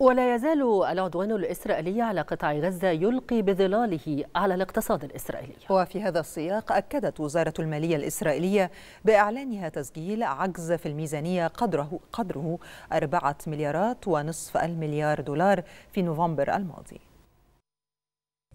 ولا يزال العدوان الإسرائيلي على قطاع غزة يلقي بظلاله على الاقتصاد الإسرائيلي وفي هذا السياق أكدت وزارة المالية الإسرائيلية بإعلانها تسجيل عجز في الميزانية قدره, قدره أربعة مليارات ونصف المليار دولار في نوفمبر الماضي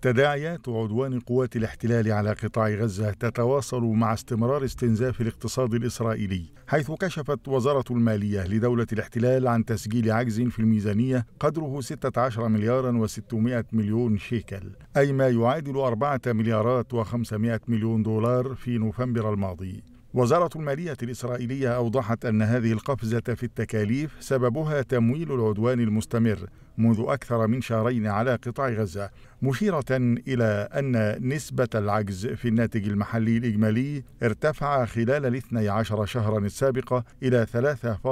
تداعيات عدوان قوات الاحتلال على قطاع غزة تتواصل مع استمرار استنزاف الاقتصاد الإسرائيلي حيث كشفت وزارة المالية لدولة الاحتلال عن تسجيل عجز في الميزانية قدره 16 مليارا و600 مليون شيكل أي ما يعادل 4 مليارات و500 مليون دولار في نوفمبر الماضي وزارة المالية الإسرائيلية أوضحت أن هذه القفزة في التكاليف سببها تمويل العدوان المستمر منذ أكثر من شهرين على قطاع غزة، مشيرة إلى أن نسبة العجز في الناتج المحلي الإجمالي ارتفع خلال الاثني عشر شهرا السابقة إلى 3.4%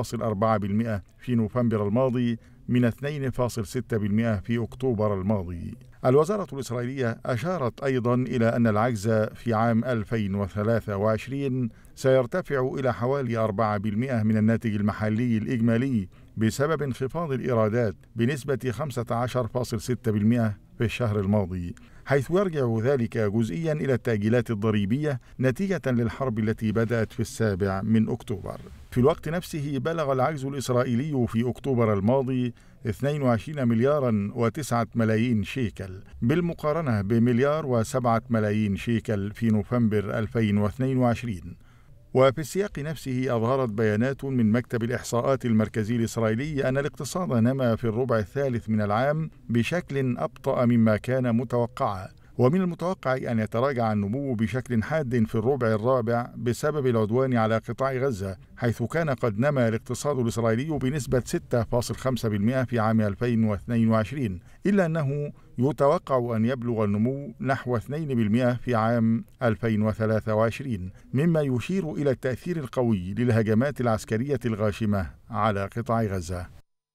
في نوفمبر الماضي من 2.6% في أكتوبر الماضي. الوزارة الإسرائيلية أشارت أيضا إلى أن العجز في عام 2023 سيرتفع إلى حوالي 4% من الناتج المحلي الإجمالي بسبب انخفاض الإيرادات بنسبة 15.6% في الشهر الماضي حيث يرجع ذلك جزئيا إلى التأجيلات الضريبية نتيجة للحرب التي بدأت في السابع من أكتوبر في الوقت نفسه بلغ العجز الإسرائيلي في أكتوبر الماضي 22 مليارا و9 ملايين شيكل بالمقارنة بمليار و7 ملايين شيكل في نوفمبر 2022 وفي السياق نفسه أظهرت بيانات من مكتب الإحصاءات المركزي الإسرائيلي أن الاقتصاد نما في الربع الثالث من العام بشكل أبطأ مما كان متوقعا ومن المتوقع أن يتراجع النمو بشكل حاد في الربع الرابع بسبب العدوان على قطاع غزة حيث كان قد نما الاقتصاد الإسرائيلي بنسبة 6.5% في عام 2022 إلا أنه يتوقع أن يبلغ النمو نحو 2% في عام 2023 مما يشير إلى التأثير القوي للهجمات العسكرية الغاشمة على قطاع غزة